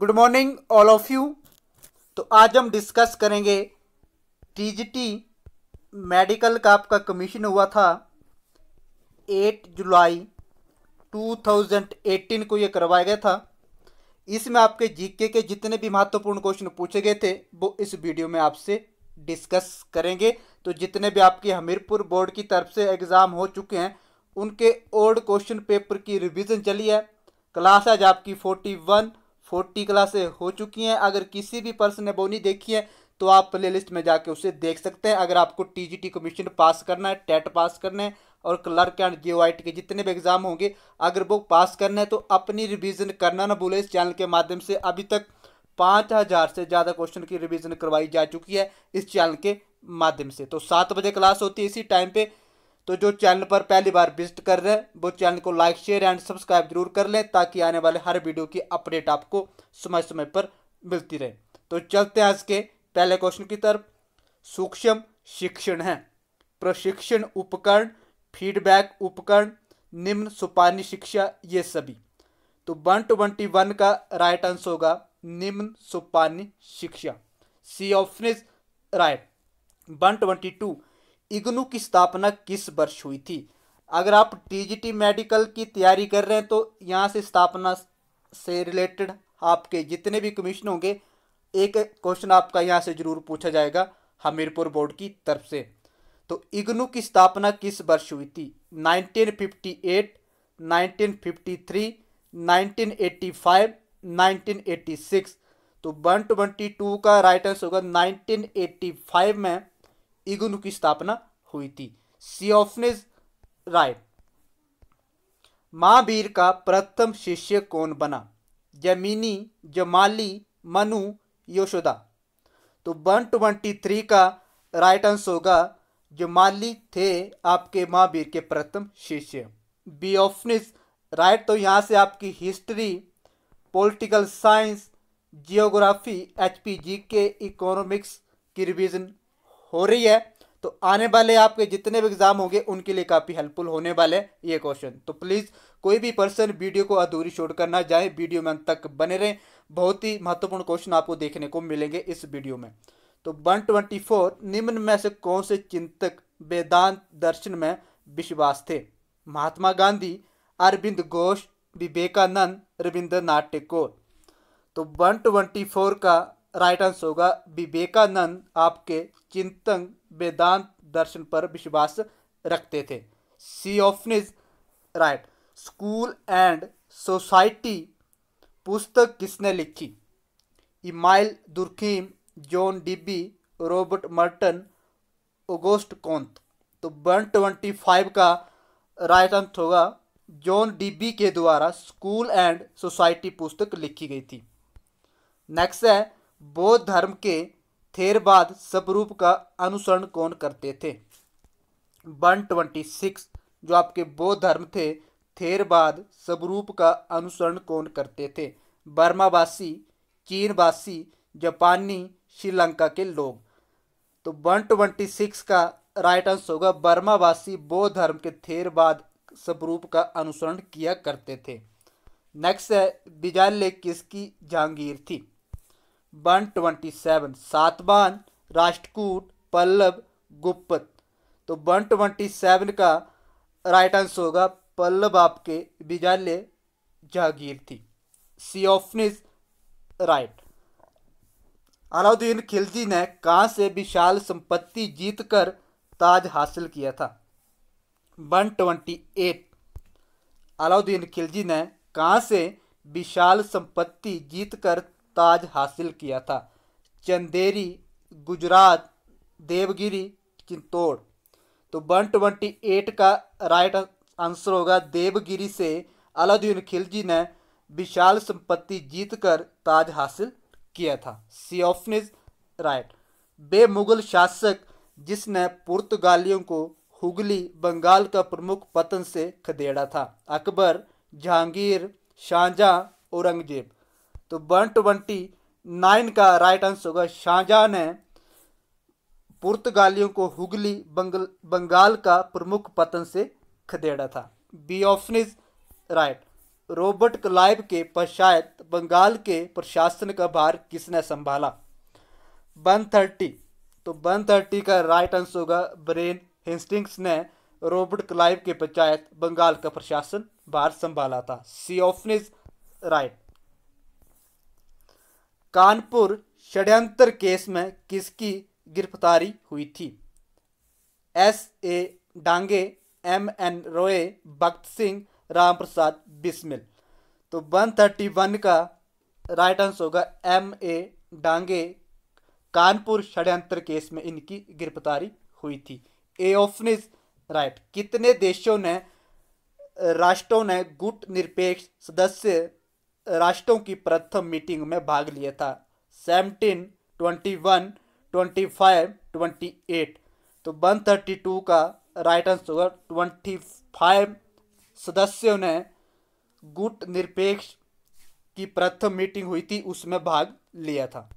good morning all of you तो आज हम डिस्कस करेंगे टीजीटी मेडिकल का आपका कमीशन हुआ था 8 जुलाई 2018 को ये करवाया गया था इसमें आपके जीके के जितने भी महत्वपूर्ण क्वेश्चन पूछे गए थे वो इस वीडियो में आपसे डिस्कस करेंगे तो जितने भी आपके हमीरपुर बोर्ड की तरफ से एग्ज़ाम हो चुके हैं उनके ओल्ड क्वेश्चन पेपर की रिवीजन चली है क्लास आज आपकी फोर्टी वन फोर्टी क्लासें हो चुकी हैं अगर किसी भी पर्सन ने वो नहीं देखी है तो आप प्ले लिस्ट में जाके उसे देख सकते हैं अगर आपको टीजीटी कमीशन पास करना है टेट पास करना है और क्लर्क एंड जे के जितने भी एग्ज़ाम होंगे अगर वो पास करना है तो अपनी रिविज़न करना ना बोले इस चैनल के माध्यम से अभी तक पाँच हज़ार से ज़्यादा क्वेश्चन की रिविज़न करवाई जा चुकी है इस चैनल के माध्यम से तो सात बजे क्लास होती है इसी टाइम पर तो जो चैनल पर पहली बार विजिट कर रहे हैं वो चैनल को लाइक शेयर एंड सब्सक्राइब जरूर कर लें ताकि आने वाले हर वीडियो की अपडेट आपको समय समय पर मिलती रहे तो चलते हैं आज के पहले क्वेश्चन की तरफ सूक्ष्म शिक्षण है प्रशिक्षण उपकरण फीडबैक उपकरण निम्न सुपानी शिक्षा ये सभी तो वन ट्वेंटी वन का राइट आंसर होगा निम्न सुपानी शिक्षा C option is right one twenty two IGNOU की स्थापना किस वर्ष हुई थी अगर आप टीजीटी मेडिकल की तैयारी कर रहे हैं तो यहाँ से स्थापना से रिलेटेड आपके जितने भी कमीशन होंगे एक क्वेश्चन आपका यहाँ से जरूर पूछा जाएगा हमीरपुर बोर्ड की तरफ से तो इग्नू की स्थापना किस वर्ष हुई थी 1958, 1953, 1985, 1986 तो 122 का राइट आंसर होगा 1985 में इगुनु की स्थापना हुई थी सियोफनेज राय महावीर का प्रथम शिष्य कौन बना जमीनी जमाली मनु यशोदा तो वन ट्वेंटी थ्री का राइट आंसर होगा जमाली थे आपके महावीर के प्रथम शिष्य बी ऑफनिस राइट तो यहाँ से आपकी history political science geography H P G के इकोनॉमिक्स की रिविज़न हो रही है तो आने वाले आपके जितने भी एग्ज़ाम होंगे उनके लिए काफ़ी हेल्पफुल होने वाले ये क्वेश्चन तो प्लीज़ कोई भी पर्सन वीडियो को अधूरी छोड़कर ना जाए वीडियो में अंत तक बने रहें बहुत ही महत्वपूर्ण क्वेश्चन आपको देखने को मिलेंगे इस वीडियो में तो वन ट्वेंटी फोर निम्न में से कौन से चिंतक वेदांत दर्शन में विश्वास थे महात्मा गांधी अरविंद घोष विवेकानंद रविंद्रनाथ टैगोर तो वन ट्वेंटी फोर का राइट आंसर होगा विवेकानंद आपके चिंतन वेदांत दर्शन पर विश्वास रखते थे C option is right school and society पुस्तक किसने लिखी Emile Durkheim John Dewey Robert Merton Auguste Comte तो वन ट्वेंटी फाइव का राइट आंसर होगा जॉन डीबी के द्वारा स्कूल एंड सोसाइटी पुस्तक लिखी गई थी नेक्स्ट है बौद्ध धर्म के थेरवाद स्वरूप का अनुसरण कौन करते थे वन ट्वेंटी सिक्स जो आपके बौद्ध धर्म थे थेरवाद स्वरूप का अनुसरण कौन करते थे बर्मावासी चीनवासी जापानी श्रीलंका के लोग तो वन ट्वेंटी सिक्स का राइट आंसर होगा बर्मावासी बौद्ध धर्म के थेरवाद स्वरूप का अनुसरण किया करते थे नेक्स्ट है विजय लेख किसकी जहांगीर थी वन ट्वेंटी सेवन सातवान राष्ट्रकूट पल्लव गुप्त तो वन ट्वेंटी सेवन का राइट आंसर होगा पल्लव आपके विजय जागीर थी C option is right Alauddin Khilji ने कहाँ से विशाल संपत्ति जीतकर ताज हासिल किया था one twenty eight Alauddin Khilji ने कहाँ से विशाल संपत्ति जीतकर ताज हासिल किया था चंदेरी गुजरात देवगिरी चित्तौड़ तो वन ट्वेंटी एट का राइट आंसर होगा देवगिरी से अलाउद्दीन खिलजी ने विशाल संपत्ति जीतकर ताज हासिल किया था सियोफनिज राइट बे मुगल शासक जिसने पुर्तगालियों को हुगली बंगाल का प्रमुख पतन से खदेड़ा था अकबर जहांगीर शाहजहाँ औरंगजेब तो वन ट्वेंटी नाइन का राइट आंसर होगा शाहजहां ने पुर्तगालियों को हुगली बंगल बंगाल का प्रमुख पतन से खदेड़ा था B option is right Robert Clive के पश्चात बंगाल के प्रशासन का भार किसने संभाला वन थर्टी तो वन थर्टी का राइट आंसर होगा ब्रेन हिंस्टिंग्स ने रॉबर्ट क्लाइव के पश्चात बंगाल का प्रशासन भार संभाला था C option is right Kanpur षड्यंत्र केस में किसकी गिरफ्तारी हुई थी S A Dange M N Roy Bhagat Singh Ram Prasad Bismil तो वन थर्टी वन का राइट आंसर होगा एम ए डांगे कानपुर षड्यंत्र केस में इनकी गिरफ्तारी हुई थी एओफनिस राइट कितने देशों ने राष्ट्रों ने गुट निरपेक्ष सदस्य राष्ट्रों की प्रथम मीटिंग में भाग लिया था seventeen twenty one twenty five twenty eight तो वन थर्टी टू का राइट आंसर होगा ट्वेंटी फाइव सदस्यों ने गुट निरपेक्ष की प्रथम मीटिंग हुई थी उसमें भाग लिया था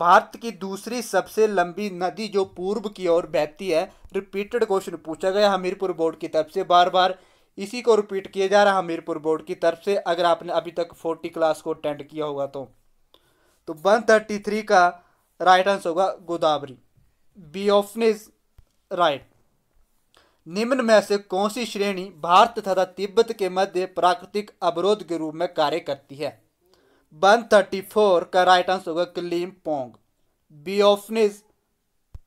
भारत की दूसरी सबसे लंबी नदी जो पूर्व की ओर बहती है रिपीटेड क्वेश्चन पूछा गया हमीरपुर बोर्ड की तरफ से बार बार इसी को रिपीट किया जा रहा हमीरपुर बोर्ड की तरफ से अगर आपने अभी तक फोर्टी क्लास को अटेंड किया होगा तो तो वन थर्टी थ्री का राइट आंसर होगा Godavari B option is right निम्न में से कौन सी श्रेणी भारत तथा तिब्बत के मध्य प्राकृतिक अवरोध के रूप में कार्य करती है वन थर्टी फोर का राइट आंसर होगा क्लीम पोंग B option is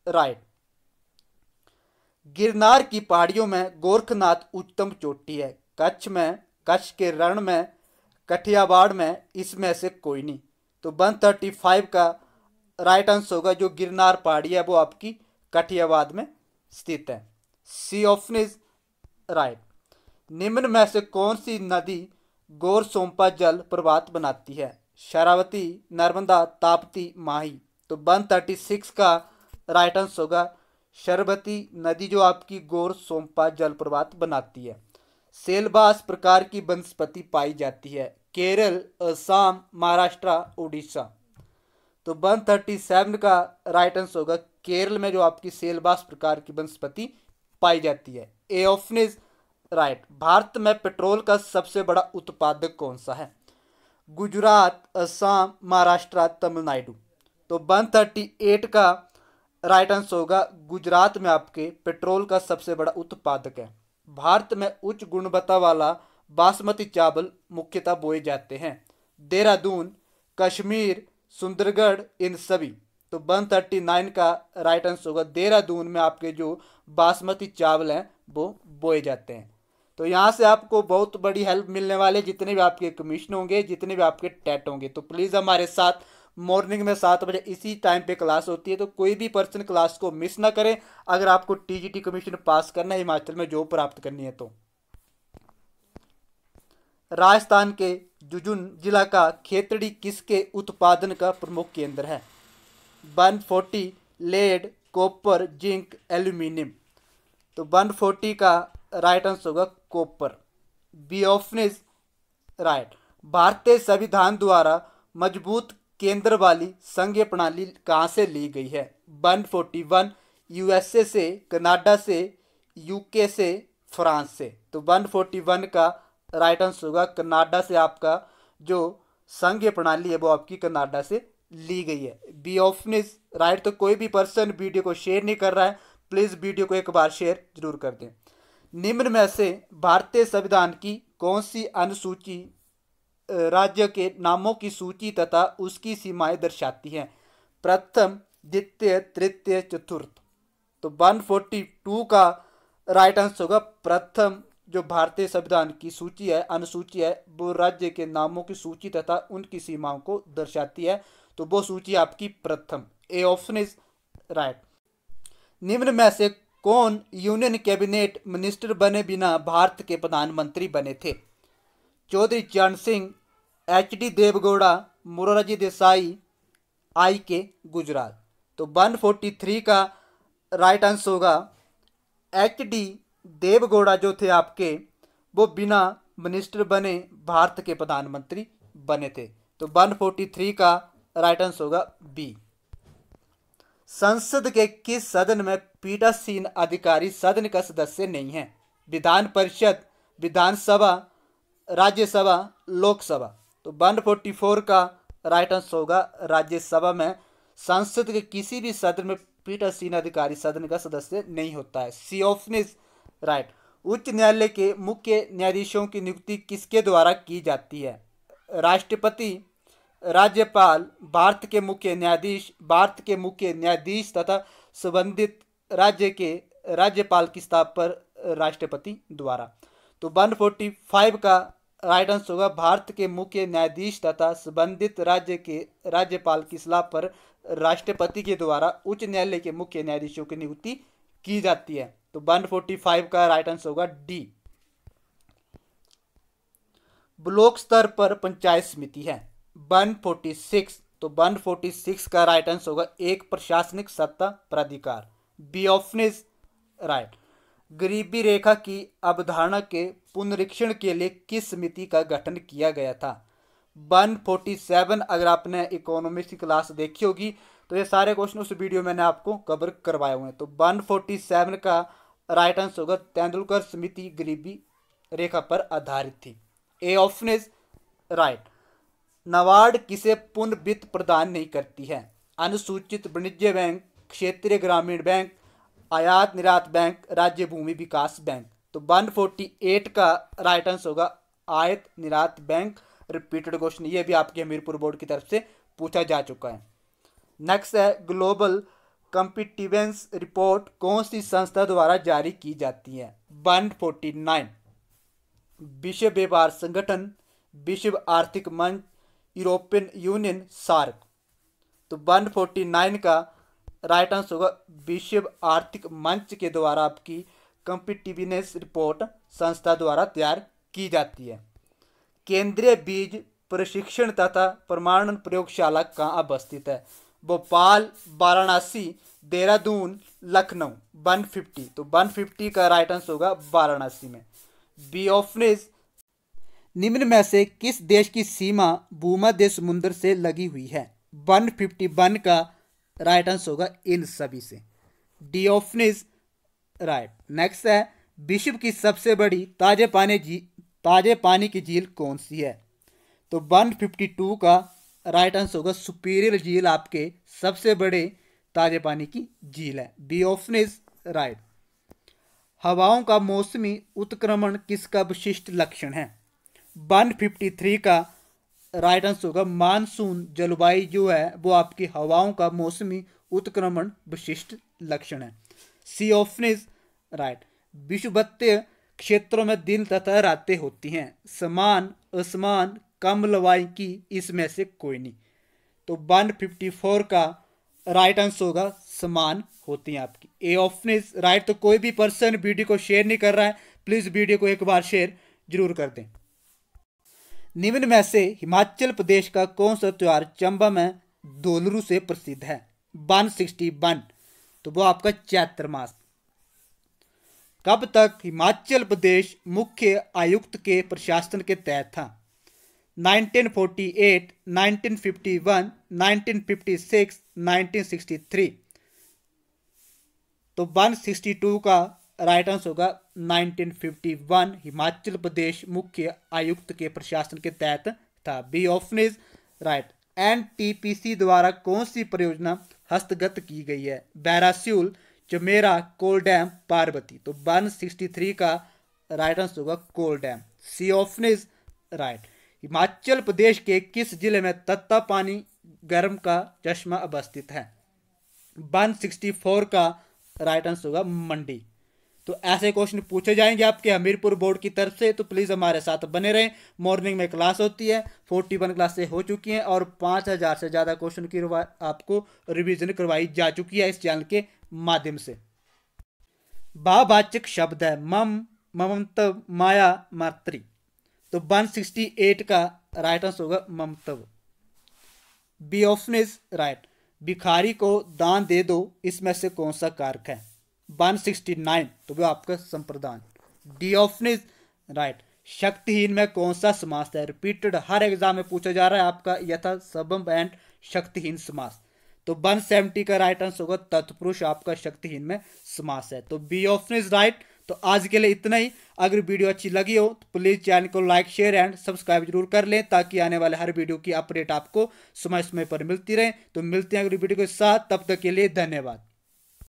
right Girnar की पहाड़ियों में गोरखनाथ उच्चतम चोटी है कच्छ में कच्छ के रण में कठियावाड़ में इसमें से कोई नहीं तो वन थर्टी फाइव का राइट आंसर होगा जो गिरनार पहाड़ी है वो आपकी कठियावाद में स्थित है सी ऑप्शन इज राइट निम्न में से कौन सी नदी गोर सोमपा जल प्रभात बनाती है शरावती नर्मदा तापती माही तो वन थर्टी सिक्स का राइट आंसर होगा शरबती नदी जो आपकी गोर सोमपा जलप्रवात बनाती है सेलबास प्रकार की वनस्पति पाई जाती है केरल असम महाराष्ट्र उड़ीसा तो वन थर्टी सेवन का राइट आंसर होगा केरल में जो आपकी सेलबास प्रकार की वनस्पति पाई जाती है ए एओफनिज राइट भारत में पेट्रोल का सबसे बड़ा उत्पादक कौन सा है गुजरात असम महाराष्ट्र तमिलनाडु तो वन थर्टी एट का राइट आंसर होगा गुजरात में आपके पेट्रोल का सबसे बड़ा उत्पादक है भारत में उच्च गुणवत्ता वाला बासमती चावल मुख्यतः बोए जाते हैं देहरादून कश्मीर सुंदरगढ़ इन सभी तो वन थर्टी नाइन का राइट आंसर होगा देहरादून में आपके जो बासमती चावल हैं वो बोए जाते हैं तो यहाँ से आपको बहुत बड़ी हेल्प मिलने वाले जितने भी आपके कमीशन होंगे जितने भी आपके टेट होंगे तो प्लीज़ हमारे साथ मॉर्निंग में सात बजे इसी टाइम पे क्लास होती है तो कोई भी पर्सन क्लास को मिस ना करें अगर आपको टीजीटी कमीशन पास करना है हिमाचल में जॉब प्राप्त करनी है तो राजस्थान के जुजुन जिला का खेतड़ी किसके उत्पादन का प्रमुख केंद्र है one forty lead copper zinc aluminium तो वन फोर्टी का राइट आंसर होगा कॉपर बी ऑफनिज राइट भारतीय संविधान द्वारा मजबूत केंद्र वाली संघीय प्रणाली कहाँ से ली गई है 141 यूएसए से कनाडा से यूके से फ्रांस से तो 141 का राइट आंसर होगा कनाडा से आपका जो संघीय प्रणाली है वो आपकी कनाडा से ली गई है बी ऑप्शन राइट तो कोई भी पर्सन वीडियो को शेयर नहीं कर रहा है प्लीज़ वीडियो को एक बार शेयर जरूर कर दें निम्न में से भारतीय संविधान की कौन सी अनुसूची राज्य के नामों की सूची तथा उसकी सीमाएं दर्शाती हैं प्रथम द्वितीय तृतीय चतुर्थ तो 142 का राइट आंसर होगा प्रथम जो भारतीय संविधान की सूची है अनुसूची है वो राज्य के नामों की सूची तथा उनकी सीमाओं को दर्शाती है तो वो सूची आपकी प्रथम ए ऑप्शन इज राइट निम्न में से कौन यूनियन कैबिनेट मिनिस्टर बने बिना भारत के प्रधानमंत्री बने थे Chaudhary Charan Singh H D Devegowda Morarji Desai I K Gujral तो 143 का राइट आंसर होगा एच डी देवगौड़ा जो थे आपके वो बिना मिनिस्टर बने भारत के प्रधानमंत्री बने थे तो 143 का राइट आंसर होगा बी संसद के किस सदन में पीठासीन अधिकारी सदन का सदस्य नहीं है विधान परिषद विधानसभा राज्यसभा लोकसभा तो वन फोर्टी फोर का राइट आंसर होगा राज्यसभा में संसद के किसी भी सदन में पीठासीन अधिकारी सदन का सदस्य नहीं होता है सी ऑप्शन राइट उच्च न्यायालय के मुख्य न्यायाधीशों की नियुक्ति किसके द्वारा की जाती है राष्ट्रपति राज्यपाल भारत के मुख्य न्यायाधीश भारत के मुख्य न्यायाधीश तथा संबंधित राज्य के राज्यपाल की स्थापना पर राष्ट्रपति द्वारा तो 145 का राइट आंसर होगा भारत के मुख्य न्यायाधीश तथा संबंधित राज्य के राज्यपाल की सलाह पर राष्ट्रपति के द्वारा उच्च न्यायालय के मुख्य न्यायाधीशों की नियुक्ति की जाती है तो 145 का राइट आंसर होगा डी ब्लॉक स्तर पर पंचायत समिति है 146 तो 146 का राइट आंसर होगा एक प्रशासनिक सत्ता प्राधिकार बी ऑफनेस राइट गरीबी रेखा की अवधारणा के पुनरीक्षण के लिए किस समिति का गठन किया गया था 147 अगर आपने इकोनॉमिक्स की क्लास देखी होगी तो ये सारे क्वेश्चन उस वीडियो में आपको कवर करवाए हुए हैं तो 147 का राइट आंसर होगा तेंदुलकर समिति गरीबी रेखा पर आधारित थी A option is right NABARD किसे पुनः वित्त प्रदान नहीं करती है अनुसूचित वाणिज्य बैंक क्षेत्रीय ग्रामीण बैंक आयात निर्यात बैंक राज्य भूमि विकास बैंक तो 148 का राइट आंसर होगा आयत निर्यात बैंक रिपीटेड क्वेश्चन ये भी आपके हमीरपुर बोर्ड की तरफ से पूछा जा चुका है नेक्स्ट है ग्लोबल कंपिटिवेंस रिपोर्ट कौन सी संस्था द्वारा जारी की जाती है वन फोर्टी नाइन विश्व व्यापार संगठन विश्व आर्थिक मंच यूरोपियन यूनियन सार्क तो वन फोर्टी नाइन का राइट आंसर होगा विश्व आर्थिक मंच के द्वारा आपकी कंपिटिवनेस रिपोर्ट संस्था द्वारा तैयार की जाती है केंद्रीय बीज प्रशिक्षण तथा प्रमाणन प्रयोगशाला कहाँ अवस्थित है भोपाल वाराणसी देहरादून लखनऊ 150 तो 150 का राइट आंसर होगा वाराणसी में बियोफनिस निम्न में से किस देश की सीमा भूमध्य समुद्र से लगी हुई है 151 का राइट आंसर होगा इन सभी से डिओफनिस राइट नेक्स्ट है विश्व की सबसे बड़ी ताजे पानी जी ताजे पानी की झील कौन सी है तो 152 का राइट आंसर होगा सुपीरियर झील आपके सबसे बड़े ताजे पानी की झील है डी ऑफनिज राइट हवाओं का मौसमी उत्क्रमण किसका विशिष्ट लक्षण है 153 का राइट आंसर होगा मानसून जलवायु जो है वो आपकी हवाओं का मौसमी उत्क्रमण विशिष्ट लक्षण है सी सीओफनिस राइट विषुवत्य क्षेत्रों में दिन तथा रातें होती हैं समान असमान कम लवाई की इसमें से कोई नहीं तो 154 का राइट आंसर होगा समान होती हैं आपकी ए ऑफनिस राइट तो कोई भी पर्सन वीडियो को शेयर नहीं कर रहा है प्लीज़ वीडियो को एक बार शेयर जरूर कर दें निम्न में से हिमाचल प्रदेश का कौन सा त्यौहार चंबा में दोलरू से प्रसिद्ध है वन सिक्सटी वन तो वो आपका चैत्र मास कब तक हिमाचल प्रदेश मुख्य आयुक्त के प्रशासन के तहत था 1948, 1951, 1956, 1963 तो 162 का राइट आंसर होगा 1951 हिमाचल प्रदेश मुख्य आयुक्त के प्रशासन के तहत था B option is right NTPC द्वारा कौन सी परियोजना हस्तगत की गई है बैरास्यूल चमेरा कोल डैम पार्वती तो 163 का राइट आंसर होगा Kol dam C option is right Himachal Pradesh के किस जिले में तत्ता पानी गर्म का चश्मा अवस्थित है 164 का राइट आंसर होगा मंडी तो ऐसे क्वेश्चन पूछे जाएंगे आपके हमीरपुर बोर्ड की तरफ से तो प्लीज़ हमारे साथ बने रहें मॉर्निंग में क्लास होती है फोर्टी वन क्लासें हो चुकी हैं और पाँच हज़ार से ज़्यादा क्वेश्चन की आपको रिविज़न करवाई जा चुकी है इस चैनल के माध्यम से भावाचक शब्द है मम ममतव माया मातृ तो वन का राइट आंसर होगा ममतव बी ऑप्शन इज राइट भिखारी को दान दे दो इसमें से कौन सा कारक है वन सिक्सटी नाइन तो वो आपका संप्रदान डिओफनिज राइट शक्तिहीन में कौन सा समास है रिपीटेड हर एग्जाम में पूछा जा रहा है आपका यथा सबम एंड शक्तिहीन समास तो सेवेंटी का राइट आंसर होगा तत्पुरुष आपका शक्तिहीन में समास है तो बी ऑप्शन इज राइट तो आज के लिए इतना ही अगर वीडियो अच्छी लगी हो तो प्लीज़ चैनल को लाइक शेयर एंड सब्सक्राइब जरूर कर लें ताकि आने वाले हर वीडियो की अपडेट आपको समय समय पर मिलती रहे तो मिलते हैं अगली वीडियो के साथ तब तक के लिए धन्यवाद